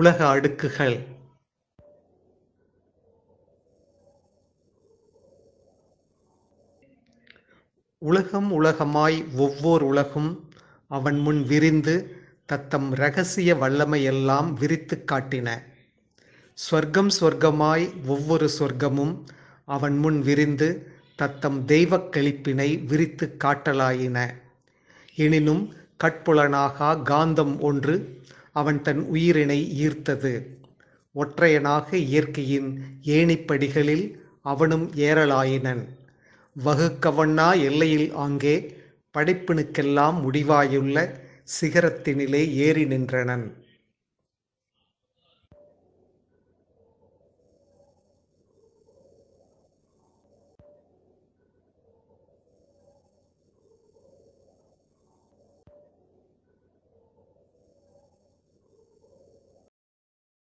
உலக அடுக்குகள் உலகம் உலகமாய் ஒவ்வொரு உலகும் அவன் முன் விரிந்து தத்தம் இரகசிய வல்லமையெல்லாம் விரித்து காட்டின ஸ்வர்க்கம் ஸ்வர்க்கமாய் ஒவ்வொரு சொர்க்கமும் அவன் முன் விரிந்து தத்தம் தெய்வக் கழிப்பினை விரித்து காட்டலாயின எனினும் கட்புலனாகா காந்தம் ஒன்று அவன் தன் உயிரினை ஈர்த்தது ஒற்றையனாக இயற்கையின் ஏணிப்படிகளில் அவனும் ஏறலாயினன் வகுக்கவண்ணா எல்லையில் அங்கே படைப்பினுக்கெல்லாம் முடிவாயுள்ள சிகரத்தினிலே ஏறி நின்றனன்